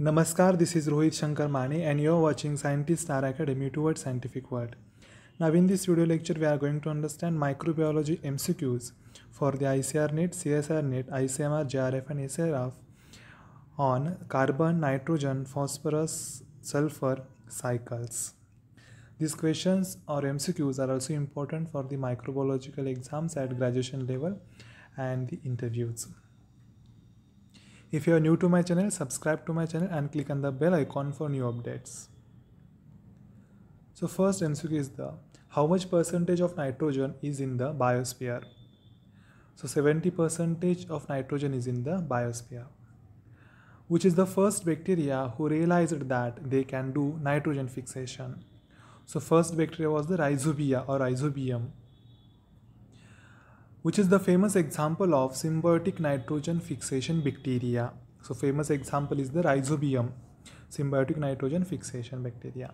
Namaskar, this is Rohit Shankar Mane and you're watching Scientist Star Academy towards scientific world. Now in this video lecture we are going to understand microbiology MCQs for the ICRNet, CSRNet, ICMR, JRF and SRF on carbon, nitrogen, phosphorus, sulfur cycles. These questions or MCQs are also important for the microbiological exams at graduation level and the interviews. If you are new to my channel, subscribe to my channel and click on the bell icon for new updates. So first MCQ is the how much percentage of nitrogen is in the biosphere? So 70 percentage of nitrogen is in the biosphere, which is the first bacteria who realized that they can do nitrogen fixation. So first bacteria was the rhizobia or rhizobium which is the famous example of symbiotic nitrogen fixation bacteria. So famous example is the rhizobium, symbiotic nitrogen fixation bacteria,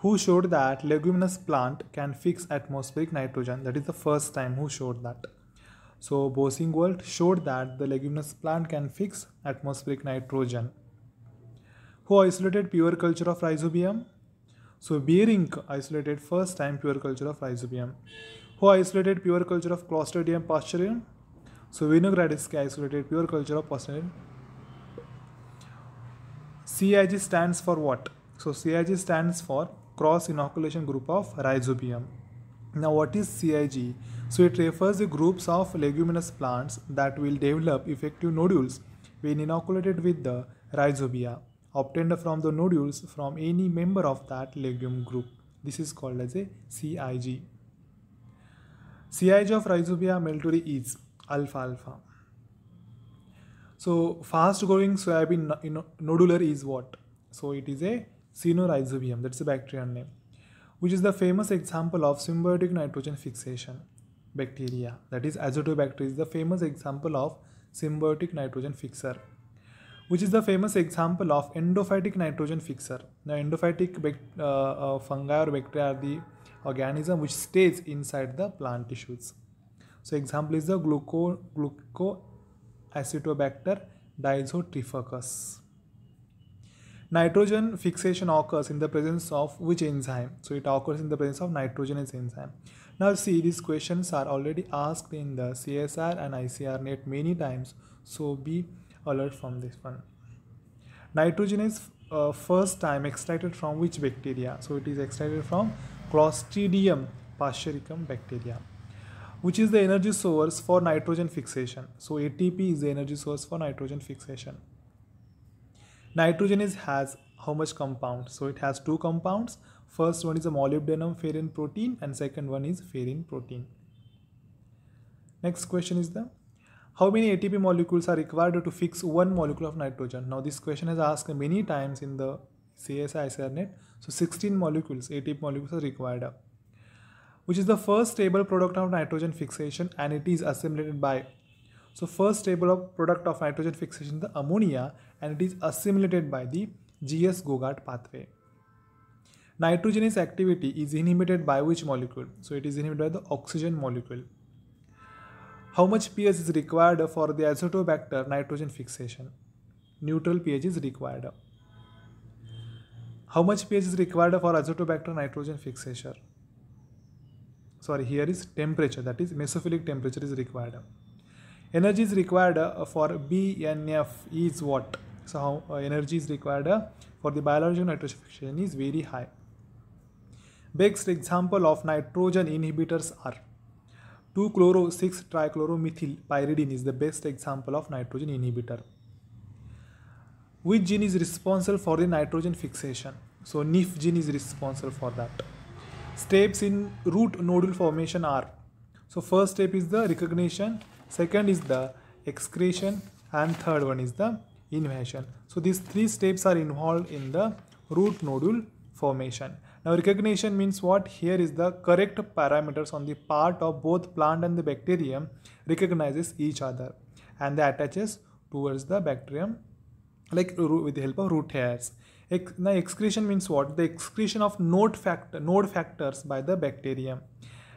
who showed that leguminous plant can fix atmospheric nitrogen. That is the first time who showed that. So Bosingwald showed that the leguminous plant can fix atmospheric nitrogen. Who isolated pure culture of rhizobium? So Bering isolated first time pure culture of rhizobium who isolated pure culture of Clostridium pasteurian? So Vinogradisky isolated pure culture of Clostridium. CIG stands for what? So CIG stands for cross inoculation group of rhizobium. Now what is CIG? So it refers to groups of leguminous plants that will develop effective nodules when inoculated with the rhizobia obtained from the nodules from any member of that legume group. This is called as a CIG. CIG of Rhizobia milturi is alpha alpha. So fast growing soybean nodular is what? So it is a Sinorhizobium. that's the bacterial name, which is the famous example of symbiotic nitrogen fixation bacteria. That is azotobacter is the famous example of symbiotic nitrogen fixer, which is the famous example of endophytic nitrogen fixer. Now endophytic uh, uh, fungi or bacteria are the organism which stays inside the plant tissues. So example is the gluco, glucoacetobacter diazotrificus. Nitrogen fixation occurs in the presence of which enzyme? So it occurs in the presence of nitrogenase enzyme. Now see these questions are already asked in the CSR and ICR net many times. So be alert from this one. Nitrogenase uh, first time extracted from which bacteria? So it is extracted from Clostridium pasteuricum bacteria, which is the energy source for nitrogen fixation. So ATP is the energy source for nitrogen fixation. Nitrogen is has how much compound? So it has two compounds. First one is a molybdenum ferrin protein and second one is ferrin protein. Next question is the how many ATP molecules are required to fix one molecule of nitrogen? Now this question is asked many times in the CSI NET. So 16 molecules, ATP molecules are required which is the first stable product of nitrogen fixation and it is assimilated by so first stable of product of nitrogen fixation the ammonia and it is assimilated by the gs gogart pathway Nitrogenous activity is inhibited by which molecule so it is inhibited by the oxygen molecule how much pH is required for the azotobacter nitrogen fixation? Neutral pH is required. How much pH is required for azotobacter nitrogen fixation? Sorry, here is temperature, that is mesophilic temperature is required. Energy is required for BNF is what? So how uh, energy is required for the biological nitrogen fixation is very high. Best example of nitrogen inhibitors are 2-chloro-6-trichloromethylpyridine is the best example of nitrogen inhibitor. Which gene is responsible for the nitrogen fixation? So NIF gene is responsible for that. Steps in root nodule formation are, so first step is the recognition, second is the excretion and third one is the invasion. So these three steps are involved in the root nodule formation. Now recognition means what? Here is the correct parameters on the part of both plant and the bacterium recognizes each other and they attaches towards the bacterium like with the help of root hairs. Ex now excretion means what? The excretion of node, factor, node factors by the bacterium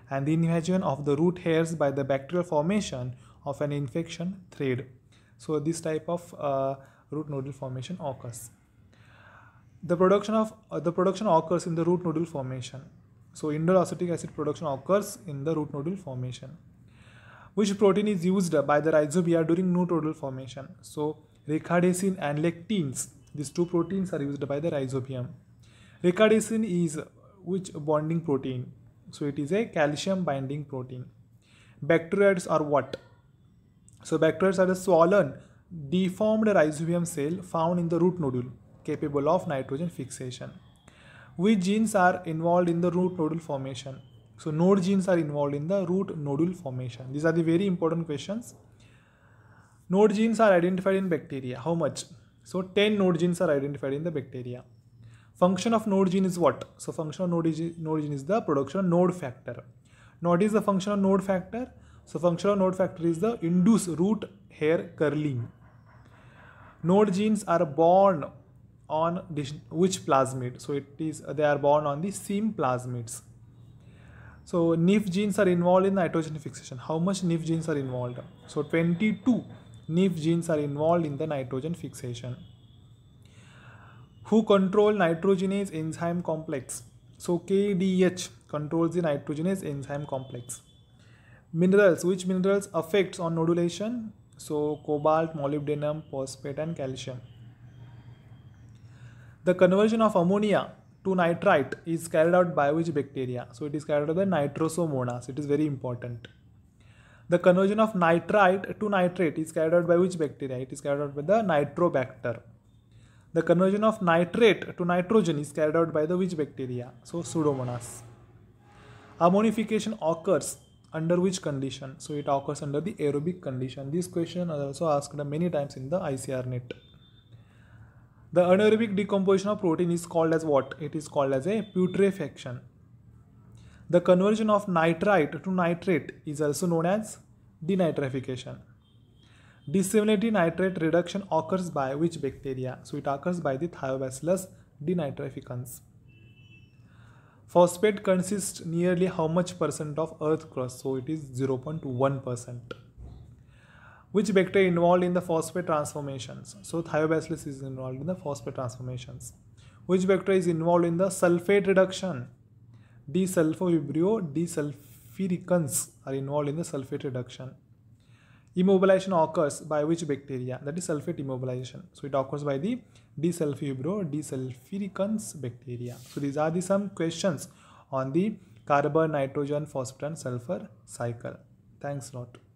and the invasion of the root hairs by the bacterial formation of an infection thread. So this type of uh, root nodal formation occurs. The production of uh, the production occurs in the root nodule formation. So indole acetic acid production occurs in the root nodule formation. Which protein is used by the rhizobia during root nodule formation? So ricardacin and lectins. These two proteins are used by the rhizobium. Ricardacin is which bonding protein? So it is a calcium binding protein. Bacteroids are what? So bacteroids are the swollen, deformed rhizobium cell found in the root nodule capable of nitrogen fixation. Which genes are involved in the root nodule formation? So node genes are involved in the root nodule formation. These are the very important questions. Node genes are identified in bacteria. How much? So 10 node genes are identified in the bacteria. Function of node gene is what? So function of node, gene, node gene is the production node factor. Node what is the function of node factor? So function of node factor is the induce root hair curling. Node genes are born on which plasmid. So it is they are bound on the same plasmids. So NIF genes are involved in nitrogen fixation. How much NIF genes are involved? So 22 NIF genes are involved in the nitrogen fixation. Who control nitrogenase enzyme complex? So KDH controls the nitrogenase enzyme complex. Minerals, which minerals affects on nodulation? So cobalt, molybdenum, phosphate and calcium. The conversion of ammonia to nitrite is carried out by which bacteria? So it is carried out by nitrosomonas. It is very important. The conversion of nitrite to nitrate is carried out by which bacteria? It is carried out by the nitrobacter. The conversion of nitrate to nitrogen is carried out by the which bacteria? So pseudomonas. Ammonification occurs under which condition? So it occurs under the aerobic condition. This question is also asked many times in the ICR net. The anaerobic decomposition of protein is called as what? It is called as a putrefaction. The conversion of nitrite to nitrate is also known as denitrification. Dissimilarity nitrate reduction occurs by which bacteria? So it occurs by the thiobacillus denitrificans. Phosphate consists nearly how much percent of earth crust? So it is 0.1 percent which bacteria involved in the phosphate transformations so thiobacillus is involved in the phosphate transformations which bacteria is involved in the sulfate reduction desulfovibrio desulfuricans are involved in the sulfate reduction immobilization occurs by which bacteria that is sulfate immobilization so it occurs by the desulfibro desulfuricans bacteria so these are the some questions on the carbon nitrogen phosphate and sulfur cycle thanks a lot